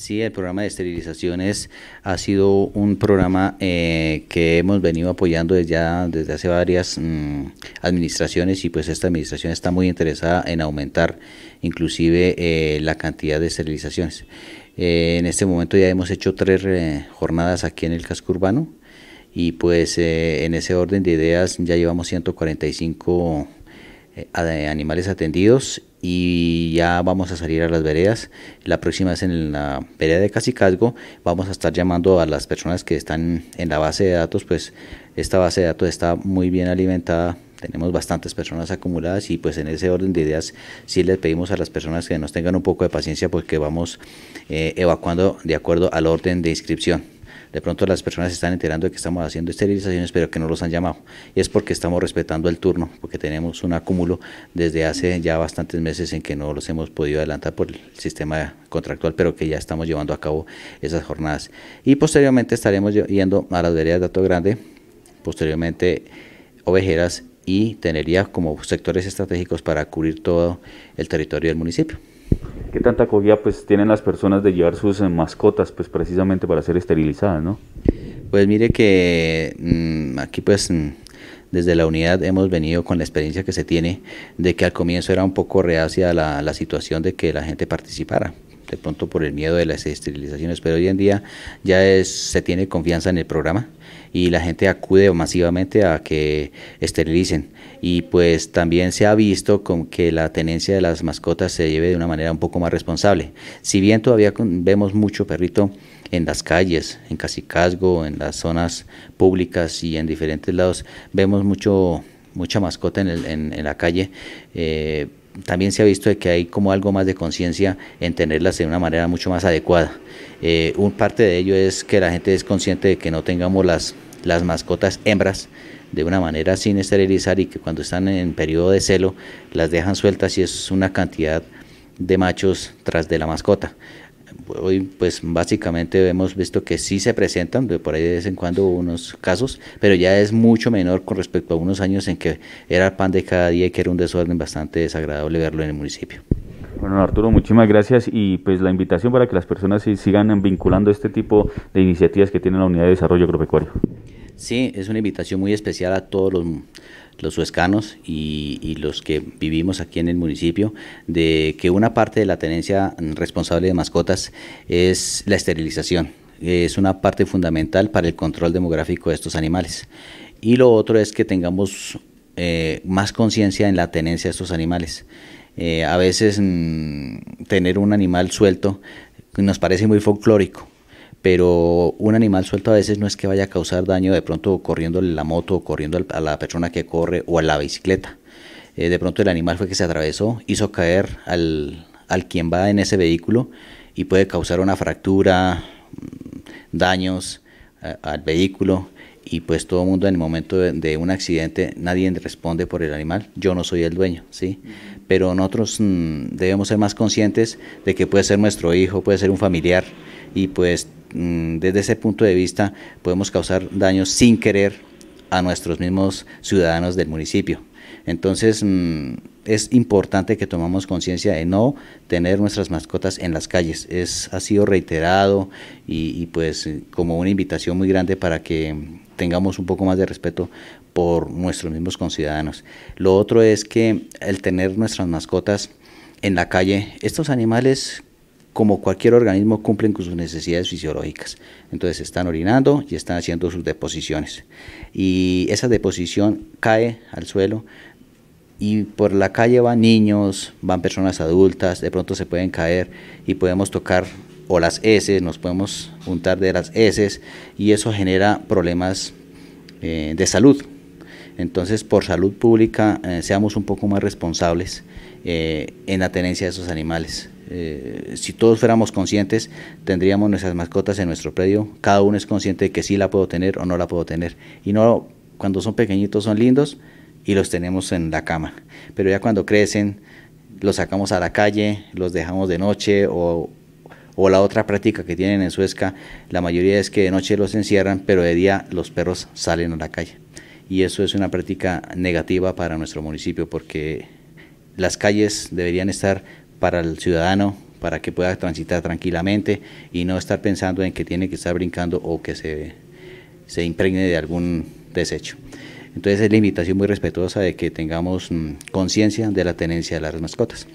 Sí, el programa de esterilizaciones ha sido un programa eh, que hemos venido apoyando desde, ya, desde hace varias mm, administraciones y pues esta administración está muy interesada en aumentar inclusive eh, la cantidad de esterilizaciones. Eh, en este momento ya hemos hecho tres jornadas aquí en el casco urbano y pues en ese orden de ideas ya llevamos 145 eh, animales atendidos y ya vamos a salir a las veredas. La próxima es en la vereda de Casicasgo. Vamos a estar llamando a las personas que están en la base de datos, pues esta base de datos está muy bien alimentada. Tenemos bastantes personas acumuladas y pues en ese orden de ideas si les pedimos a las personas que nos tengan un poco de paciencia porque vamos eh, evacuando de acuerdo al orden de inscripción. De pronto las personas se están enterando de que estamos haciendo esterilizaciones, pero que no los han llamado. Y es porque estamos respetando el turno, porque tenemos un acúmulo desde hace ya bastantes meses en que no los hemos podido adelantar por el sistema contractual, pero que ya estamos llevando a cabo esas jornadas. Y posteriormente estaremos yendo a las veredas de dato Grande, posteriormente Ovejeras y Tenería como sectores estratégicos para cubrir todo el territorio del municipio. ¿Qué tanta acogida pues tienen las personas de llevar sus eh, mascotas pues precisamente para ser esterilizadas, no? Pues mire que mm, aquí pues mm, desde la unidad hemos venido con la experiencia que se tiene de que al comienzo era un poco reacia la, situación de que la gente participara de pronto por el miedo de las esterilizaciones, pero hoy en día ya es, se tiene confianza en el programa y la gente acude masivamente a que esterilicen. Y pues también se ha visto con que la tenencia de las mascotas se lleve de una manera un poco más responsable. Si bien todavía vemos mucho perrito en las calles, en Casicasgo, en las zonas públicas y en diferentes lados, vemos mucho mucha mascota en, la calle. Eh, también se ha visto que hay como algo más de conciencia en tenerlas de una manera mucho más adecuada. Eh, un parte de ello es que la gente es consciente de que no tengamos las, las mascotas hembras de una manera sin esterilizar y que cuando están en periodo de celo las dejan sueltas y es una cantidad de machos tras de la mascota hoy pues básicamente hemos visto que sí se presentan de por ahí de vez en cuando unos casos, pero ya es mucho menor con respecto a unos años en que era pan de cada día y que era un desorden bastante desagradable verlo en el municipio. Bueno, Arturo, muchísimas gracias y pues la invitación para que las personas sigan vinculando este tipo de iniciativas que tiene la Unidad de Desarrollo Agropecuario. Sí, es una invitación muy especial a todos los los huescanos y, los que vivimos aquí en el municipio, de que una parte de la tenencia responsable de mascotas es la esterilización. Es una parte fundamental para el control demográfico de estos animales. Y lo otro es que tengamos eh, más conciencia en la tenencia de estos animales. Eh, a veces mm, tener un animal suelto nos parece muy folclórico, pero un animal suelto a veces no es que vaya a causar daño de pronto corriéndole la moto, corriendo a la persona que corre o a la bicicleta. Eh, de pronto el animal fue que se atravesó, hizo caer al, al quien va en ese vehículo y puede causar una fractura, mm, daños eh, al vehículo y pues todo el mundo en el momento de, un accidente nadie responde por el animal, yo no soy el dueño, ¿sí? Pero nosotros mm, debemos ser más conscientes de que puede ser nuestro hijo, puede ser un familiar, y pues mm, desde ese punto de vista podemos causar daños sin querer a nuestros mismos ciudadanos del municipio. Entonces mm, es importante que tomamos conciencia de no tener nuestras mascotas en las calles. Es, ha sido reiterado y, y pues como una invitación muy grande para que tengamos un poco más de respeto por nuestros mismos conciudadanos. Lo otro es que el tener nuestras mascotas en la calle, estos animales como cualquier organismo, cumplen con sus necesidades fisiológicas. Entonces están orinando y están haciendo sus deposiciones. Y esa deposición cae al suelo y por la calle van niños, van personas adultas, de pronto se pueden caer y podemos tocar o las heces, nos podemos juntar de las heces y eso genera problemas eh, de salud. Entonces, por salud pública, eh, seamos un poco más responsables eh, en la tenencia de esos animales. Eh, si todos fuéramos conscientes, tendríamos nuestras mascotas en nuestro predio. Cada uno es consciente de que sí la puedo tener o no la puedo tener. Y no cuando son pequeñitos son lindos y los tenemos en la cama. Pero ya cuando crecen, los sacamos a la calle, los dejamos de noche o, o la otra práctica que tienen en Suezca, la mayoría es que de noche los encierran, pero de día los perros salen a la calle. Y eso es una práctica negativa para nuestro municipio porque las calles deberían estar para el ciudadano para que pueda transitar tranquilamente y no estar pensando en que tiene que estar brincando o que se, se impregne de algún desecho. Entonces es la invitación muy respetuosa de que tengamos mm, conciencia de la tenencia de las mascotas.